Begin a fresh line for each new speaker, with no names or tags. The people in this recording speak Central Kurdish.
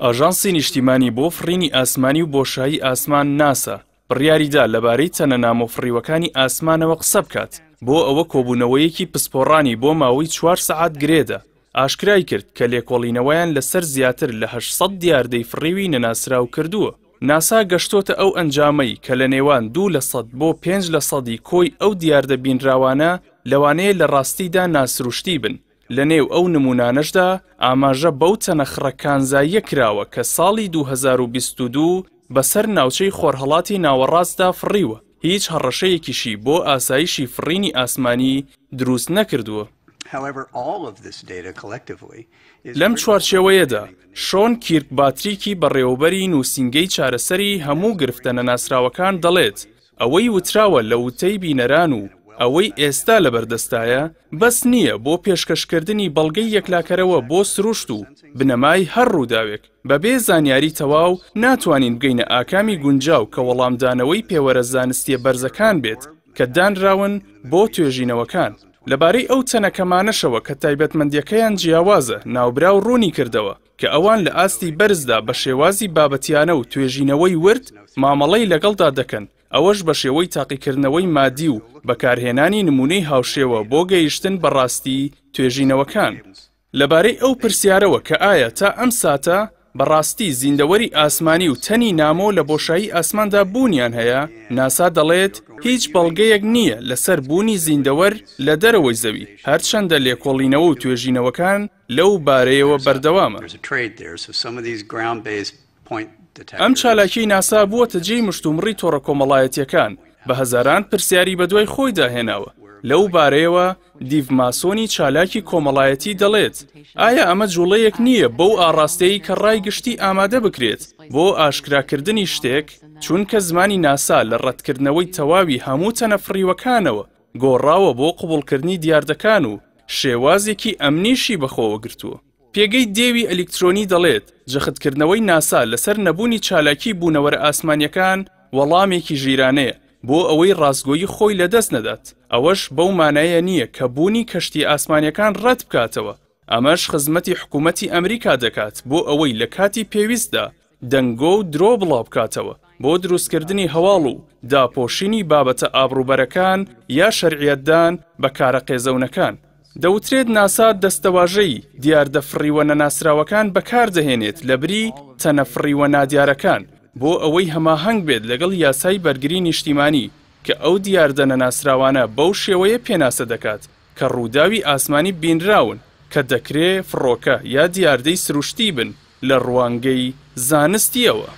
ئاژانسی نیشتیمانی بۆ فرینی ئاسمانی و بۆشایی ئاسمان ناسا بڕیاریدا لەبارەی چەنە نامۆفریوەکانی ئاسمانەوە قسە بکات بۆ ئەوە کۆبوونەوەیەکی پسپۆڕانی بۆ ماوەی چوار سەعات گرێدە ئاشکرای کرد کە لێکۆڵینەوەیان لەسەر زیاتر لە 800 دیاردەی فڕیوی نەناسراو کردووە ناسا گەشتۆتە ئەو ئەنجامەی کە لە نێوان دوو لە سەد بۆ پێنج لە سەدی کۆی ئەو دیاردە بینراوانە لەوانەیە لە ڕاستیدا ناسروشتی بن لە نێو ئەو نمونانەشدا ئاماژە بەو چەنە خڕەکانزاییە کراوە کە ساڵی 2022 بەسەر ناوچەی خۆرهڵاتی ناوەڕاستدا فڕیوە هیچ هەڕەشەیەکیشی بۆ ئاسایشی فڕینی ئاسمانی دروست نەکردووە. لەم چوارچێوەیەدا شۆن کیرک باتریکی بەڕێوەبەری نووسنگەی چارەسەری هەموو گرفتە نەناسراوەکان دەڵێت ئەوەی وتراوە لە وتەی بینەران و ئەوەی ئێستا لە بەردەستایە بەس نییە بۆ پێشکەشکردنی بەڵگەی یەکلاکەرەوە بۆ سروشت و بنەمای هەر ڕووداوێک بەبێ زانیاری تەواو ناتوانین بگەینە ئاکامی گونجاو کە وەڵامدانەوەی پێوەرە زانستیە بەرزەکان بێت کە دانراون بۆ توێژینەوەکان. لەبارەی ئەو چەنەکەمانەشەوە کە تایبەتمەندیەکەیان جیاوازە ناوبراو ڕوونی کردەوە کە ئەوان لە ئاستی بەرزدا بە شێوازی بابەتیانە و توێژینەوەی ورد مامەڵەی لەگەڵدا دەکەن ئەوەش بە شێوەی تاقیکردنەوەی مادی و بەکارهێنانی نمونەی هاوشێوە بۆ گەیشتن بەڕاستی توێژینەوەکان لەبارەی ئەو پرسیارەوە کە ئایا تا ئەم ساتە بەڕاستی زیندەوەری ئاسمانی و تەنی نامۆ لە بۆشایی ئاسماندا بوونیان هەیە ناسا دەڵێت هیچ بەڵگەیەک نییە لەسەر بوونی زیندەوەر لە دەرەوەی زەوی هەرچەندە لێکۆڵینەوە و توێژینەوەکان لەو بارەیەوە بەردەوامە. ئەم چالاکی ناسا بووە تجێی مشتومڕی تۆڕە کۆمەڵایەتیەکان بە هەزاران پرسیاری بە دوای خۆی داهێناوە لەو بارەیەوە دیڤماسۆنی چالاکی کۆمەڵایەتی دەڵێت ئایا ئەمە جوڵەیەک نییە بەو ئاڕاستەیە کە ڕای گشتی ئامادە بکرێت بۆ ئاشکراکردنی شتێک چونکە زمانی ناسا لە ڕەتکردنەوەی تەواوی هەموو تەنەفڕیوەکانەوە گۆڕاوە بۆ قوبولکردنی دیاردەکان و شێوازێکی ئەمنیشی بەخۆوە گرتووە پێگەی دێوی ئەلکترۆنی دەڵێت جەختکردنەوەی ناسا لەسەر نەبوونی چالاکی بوونەوەرە ئاسمانیەکان وەڵامێکی ژیرانەیە بۆ ئەوەی ڕاستگۆیی خۆی لەدەست نەدات ئەوەش بەو مانایە نییە کە بوونی کەشتی ئاسمانیەکان ڕەت بکاتەوە ئەمەش خزمەتی حکوومەتی ئەمریکا دەکات بۆ ئەوەی لە کاتی پێویستدا دەنگۆ و درۆ بڵاو بکاتەوە بۆ دروستکردنی هەواڵ و داپۆشینی بابەتە ئابروبەرەکان یا شەرعەتدان بە کارەقێزەونەکان دەوترێت ناسا دەستەواژەی دیاردەفڕیوە نەناسراوەکان بەکاردەهێنێت لە بری تەنەفڕیوە نادیارەکان بۆ ئەوەی هەماهنگ بێت لەگەڵ یاسای بەرگری نیشتیمانی کە ئەو دیاردە نەناسراوانە بەو شێوەیە پێناسە دەکات کە ڕووداوی ئاسمانی بینراون کە دەکرێ فڕۆکە یا دیاردەی سروشتی بن لە ڕوانگەی زانستیەوە.